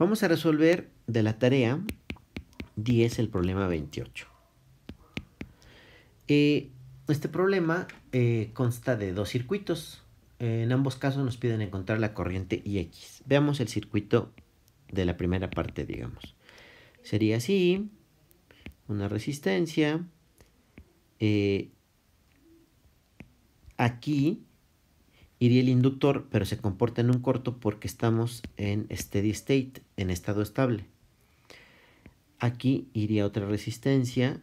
Vamos a resolver de la tarea 10 el problema 28. Eh, este problema eh, consta de dos circuitos. en ambos casos nos piden encontrar la corriente IX. Veamos el circuito de la primera parte, digamos. Sería así, una resistencia. Eh, aquí iría el inductor, pero se comporta en un corto porque estamos en steady state, en estado estable. Aquí iría otra resistencia,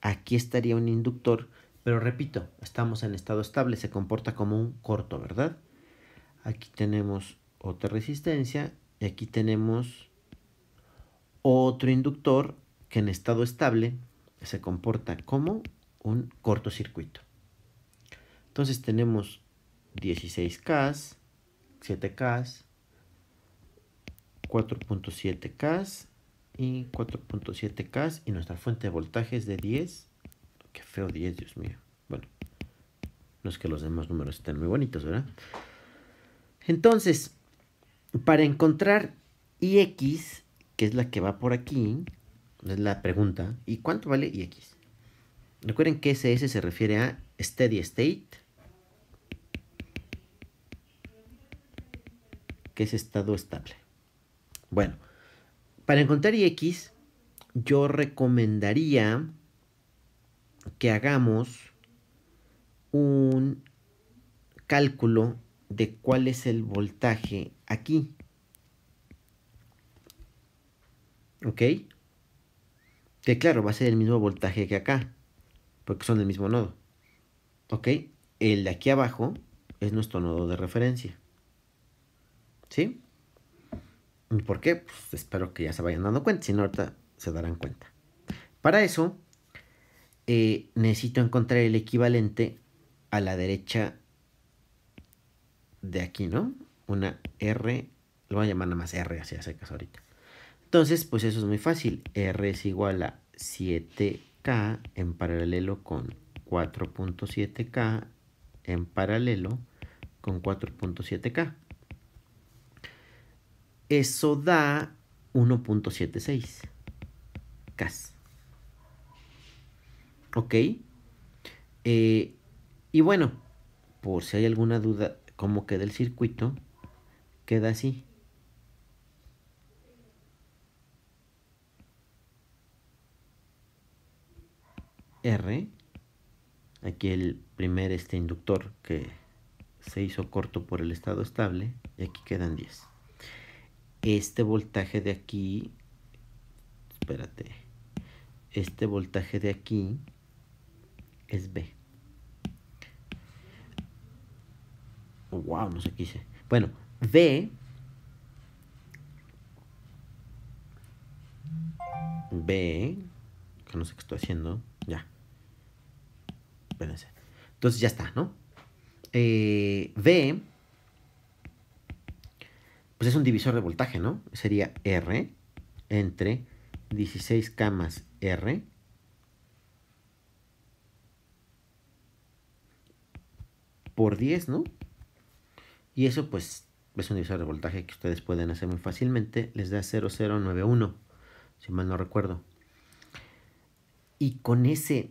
aquí estaría un inductor, pero repito, estamos en estado estable, se comporta como un corto, ¿verdad? Aquí tenemos otra resistencia y aquí tenemos otro inductor que en estado estable se comporta como un cortocircuito. Entonces tenemos 16K, 7K, 4.7K y 4.7K y nuestra fuente de voltaje es de 10. Qué feo 10, Dios mío. Bueno, no es que los demás números estén muy bonitos, ¿verdad? Entonces, para encontrar IX, que es la que va por aquí, es la pregunta, ¿y cuánto vale IX? Recuerden que SS se refiere a steady state es estado estable. Bueno, para encontrar x, yo recomendaría que hagamos un cálculo de cuál es el voltaje aquí. ¿Ok? Que claro, va a ser el mismo voltaje que acá, porque son del mismo nodo. ¿Ok? El de aquí abajo es nuestro nodo de referencia. ¿Sí? ¿Por qué? Pues espero que ya se vayan dando cuenta, si no ahorita se darán cuenta. Para eso, eh, necesito encontrar el equivalente a la derecha de aquí, ¿no? Una R, lo voy a llamar nada más R, así hace caso ahorita. Entonces, pues eso es muy fácil. R es igual a 7K en paralelo con 4.7K en paralelo con 4.7K. Eso da 1.76 CAS. ¿Ok? Eh, y bueno, por si hay alguna duda cómo queda el circuito, queda así. R, aquí el primer este inductor que se hizo corto por el estado estable, y aquí quedan 10 este voltaje de aquí, espérate, este voltaje de aquí es B. Wow, no sé qué hice. Bueno, B. B. Que no sé qué estoy haciendo. Ya. Espérense. Entonces ya está, ¿no? Eh, B pues es un divisor de voltaje, ¿no? Sería R entre 16 más R por 10, ¿no? Y eso pues es un divisor de voltaje que ustedes pueden hacer muy fácilmente. Les da 0091, si mal no recuerdo. Y con ese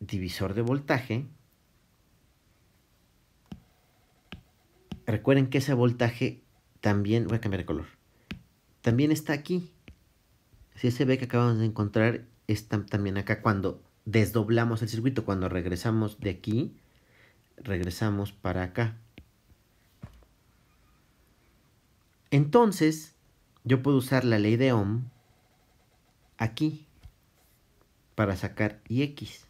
divisor de voltaje, recuerden que ese voltaje también, voy a cambiar de color, también está aquí. Si ese B que acabamos de encontrar está también acá cuando desdoblamos el circuito, cuando regresamos de aquí, regresamos para acá. Entonces, yo puedo usar la ley de Ohm aquí para sacar Ix.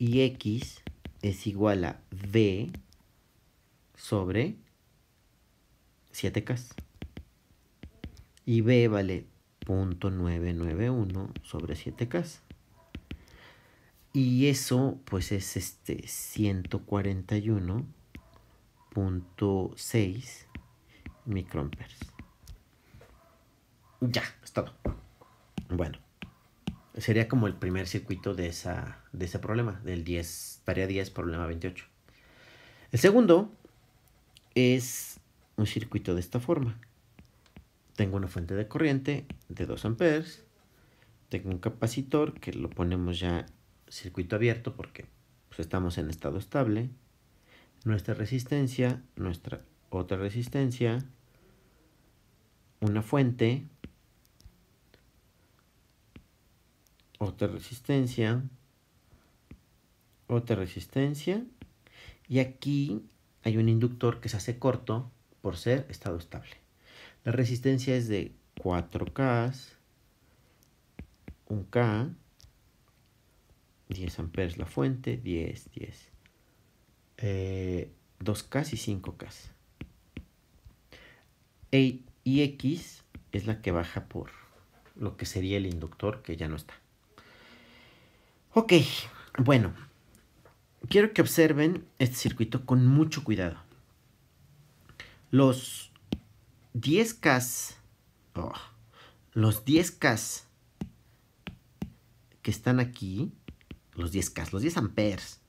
Ix es igual a V sobre 7K. Y B vale 0.991 sobre 7K. Y eso pues es este 141.6 microamperes. Ya, es todo. Bueno, sería como el primer circuito de, esa, de ese problema, del 10, tarea 10, problema 28. El segundo es un circuito de esta forma. Tengo una fuente de corriente de 2 amperes. Tengo un capacitor que lo ponemos ya circuito abierto porque pues, estamos en estado estable. Nuestra resistencia, nuestra otra resistencia, una fuente, otra resistencia, otra resistencia. Y aquí hay un inductor que se hace corto por ser estado estable. La resistencia es de 4K, 1K, 10 amperes la fuente, 10, 10, 2K y 5K. E, y X es la que baja por lo que sería el inductor que ya no está. Ok, bueno, quiero que observen este circuito con mucho cuidado. Los 10K, los 10 cas que están aquí, los 10 cas, los 10 amperes,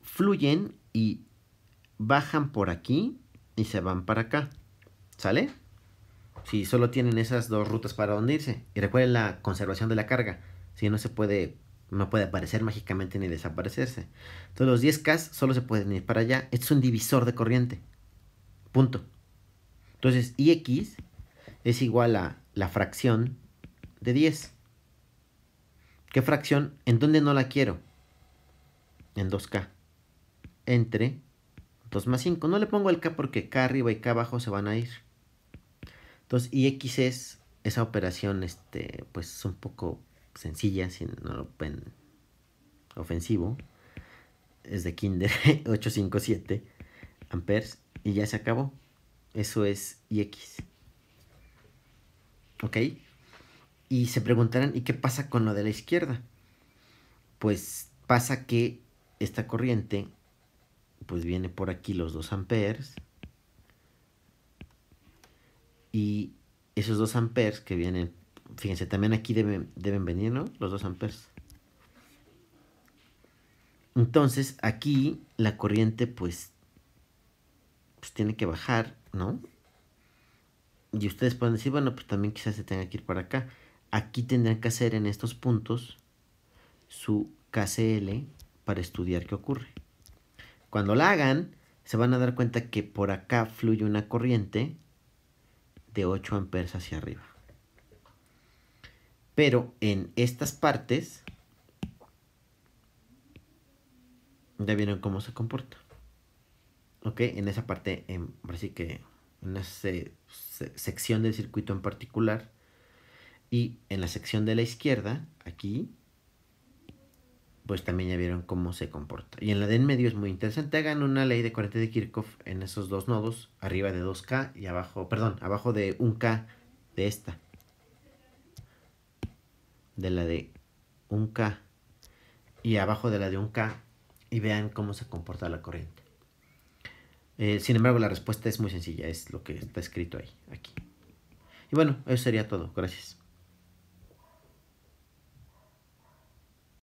fluyen y bajan por aquí y se van para acá. ¿Sale? Si solo tienen esas dos rutas para hundirse. Y recuerden la conservación de la carga. Si no se puede no puede aparecer mágicamente ni desaparecerse. Entonces los 10K solo se pueden ir para allá. Este es un divisor de corriente. Punto. Entonces IX es igual a la fracción de 10. ¿Qué fracción? ¿En dónde no la quiero? En 2K. Entre 2 más 5. No le pongo el K porque K arriba y K abajo se van a ir. Entonces IX es esa operación, este, pues un poco sencilla, si no lo ven ofensivo, es de Kinder 857 amperes y ya se acabó. Eso es IX. ¿Ok? Y se preguntarán, ¿y qué pasa con lo de la izquierda? Pues pasa que esta corriente, pues viene por aquí los 2 amperes. Y esos 2 amperes que vienen Fíjense, también aquí deben, venir, ¿no? Los 2 amperes. Entonces, aquí la corriente, pues, pues tiene que bajar, ¿no? Y ustedes pueden decir, bueno, pues también quizás se tenga que ir para acá. Aquí tendrán que hacer en estos puntos su KCL para estudiar qué ocurre. Cuando la hagan, se van a dar cuenta que por acá fluye una corriente de 8 amperes hacia arriba. Pero en estas partes, ya vieron cómo se comporta. ¿Ok? En esa parte, en, así que en esa sección del circuito en particular. Y en la sección de la izquierda, aquí, pues también ya vieron cómo se comporta. Y en la de en medio es muy interesante. Hagan una ley de 40 de Kirchhoff en esos dos nodos, arriba de 2K y abajo, perdón, abajo de 1K de esta de la de un K y abajo de la de un K y vean cómo se comporta la corriente. Eh, sin embargo, la respuesta es muy sencilla, es lo que está escrito ahí, aquí. Y bueno, eso sería todo. Gracias.